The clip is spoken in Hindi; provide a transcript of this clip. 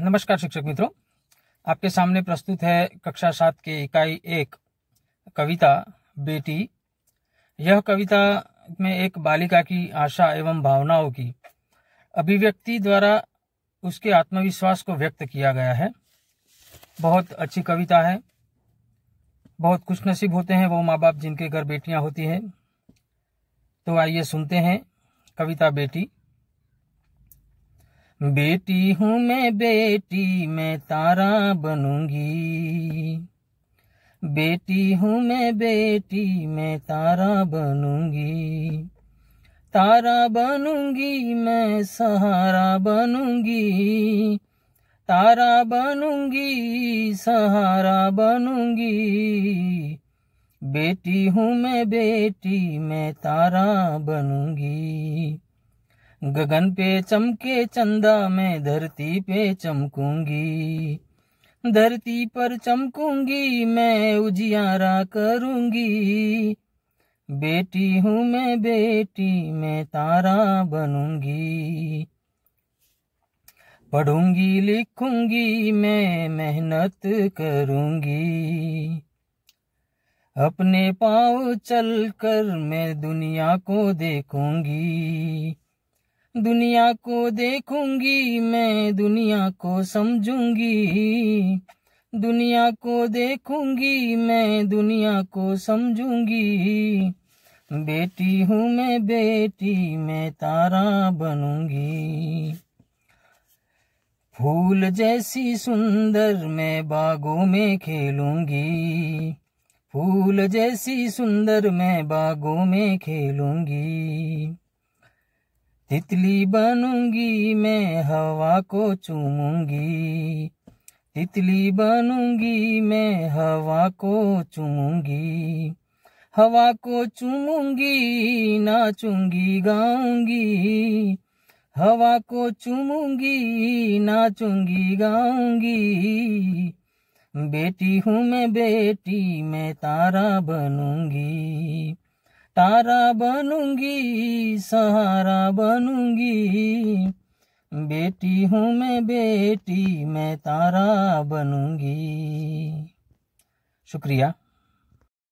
नमस्कार शिक्षक मित्रों आपके सामने प्रस्तुत है कक्षा सात के इकाई एक कविता बेटी यह कविता में एक बालिका की आशा एवं भावनाओं की अभिव्यक्ति द्वारा उसके आत्मविश्वास को व्यक्त किया गया है बहुत अच्छी कविता है बहुत नसीब होते हैं वो माँ बाप जिनके घर बेटियाँ होती हैं तो आइए सुनते हैं कविता बेटी बेटी हूँ मैं बेटी मैं तारा बनूंगी बेटी हूँ मैं बेटी मैं तारा बनूंगी तारा बनूंगी मैं सहारा बनूंगी तारा बनूंगी सहारा बनूंगी बेटी हूँ मैं बेटी मैं तारा बनूंगी गगन पे चमके चंदा मैं धरती पे चमकूंगी धरती पर चमकूंगी मैं उजियारा करूंगी बेटी हूँ मैं बेटी मैं तारा बनूंगी पढ़ूंगी लिखूंगी मैं मेहनत करूंगी अपने पाँव चलकर मैं दुनिया को देखूंगी दुनिया को देखूंगी मैं दुनिया को समझूंगी दुनिया को देखूंगी मैं दुनिया को समझूंगी बेटी हूँ मैं बेटी मैं तारा बनूंगी फूल जैसी सुंदर मैं बागों में खेलूंगी फूल जैसी सुंदर मैं बागों में खेलूंगी तितली बनूंगी मैं हवा को चूमूंगी तितली बनूंगी मैं हवा को चूमूंगी हवा को चूमूंगी नाचूंगी गाऊंगी हवा को चूमूंगी नाचूंगी गाऊंगी बेटी हूँ मैं बेटी मैं तारा बनूंगी तारा बनूंगी सहारा बनूंगी बेटी हूँ मैं बेटी मैं तारा बनूंगी शुक्रिया